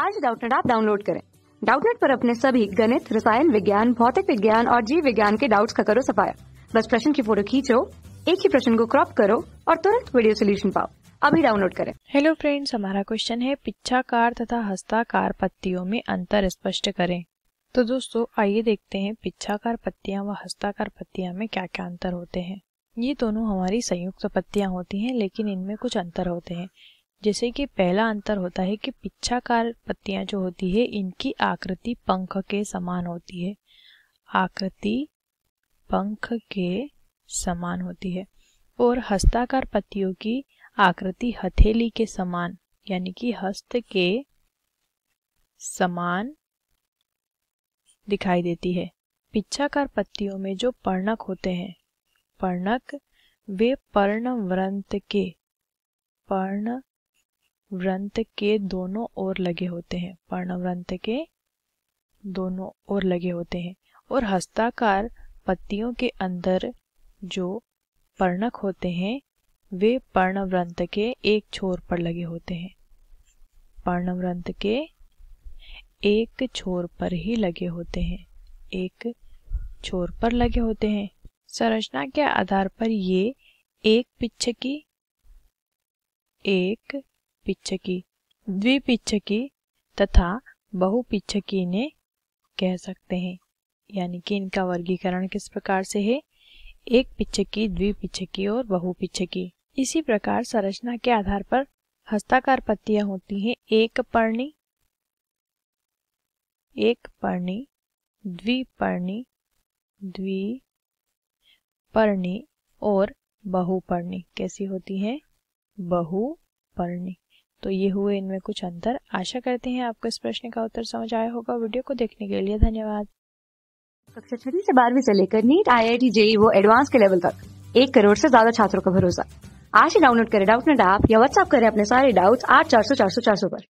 आज डाउटनेट आप डाउनलोड करें डाउटनेट पर अपने सभी गणित रसायन विज्ञान भौतिक विज्ञान और जीव विज्ञान के डाउट्स का करो सफाया बस प्रश्न की फोटो खींचो एक ही प्रश्न को क्रॉप करो और तुरंत वीडियो सोल्यूशन पाओ अभी डाउनलोड करें हेलो फ्रेंड्स हमारा क्वेश्चन है पिछाकार तथा हस्ताकार पत्तियों में अंतर स्पष्ट करें तो दोस्तों आइए देखते हैं पिछाकार पत्तियां व हस्ताकार पत्तियां में क्या क्या अंतर होते हैं ये दोनों हमारी संयुक्त पत्तियां होती हैं लेकिन इनमें कुछ अंतर होते हैं जैसे कि पहला अंतर होता है कि पिच्छाकार पत्तियां जो होती है इनकी आकृति पंख के समान होती है आकृति पंख के समान होती है और हस्ताकार पत्तियों की आकृति हथेली के समान यानी कि हस्त के समान दिखाई देती है पिच्छाकार पत्तियों में जो पर्णक होते हैं पर्णक वे पर्णव्रंत के पर्ण व्रंत के दोनों ओर लगे होते हैं व्रंत के दोनों ओर लगे होते हैं और हस्ताकार पत्तियों के अंदर जो पर्णक होते हैं वे व्रंत के एक छोर पर लगे होते हैं व्रंत के एक छोर पर ही लगे होते हैं एक छोर पर लगे होते हैं संरचना के आधार पर ये एक पिछकी की एक पिच्छकी द्विपिच्छकी तथा बहुपिच्छकी ने कह सकते हैं यानी कि इनका वर्गीकरण किस प्रकार से है एक पिच्छकी द्विपिच्छकी और बहुपिच्छकी इसी प्रकार संरचना के आधार पर हस्ताकार पत्तियां होती हैं एक पर्णी एक पर्णी द्विपर्णी द्विपर्णी और बहुपर्णी कैसी होती है बहुपर्णी तो ये हुए इनमें कुछ अंतर आशा करते हैं आपको इस प्रश्न का उत्तर समझ आया होगा वीडियो को देखने के लिए धन्यवाद कक्षा छठी से बारहवीं से लेकर NEET I I T JEE वो एडवांस के लेवल तक एक करोड़ से ज्यादा छात्रों का भरोसा आज ही डाउनलोड करें डाउट नेट ऐप या व्हाट्सअप करें अपने सारे डाउट्स आठ चार सौ चार सौ चार सौ पर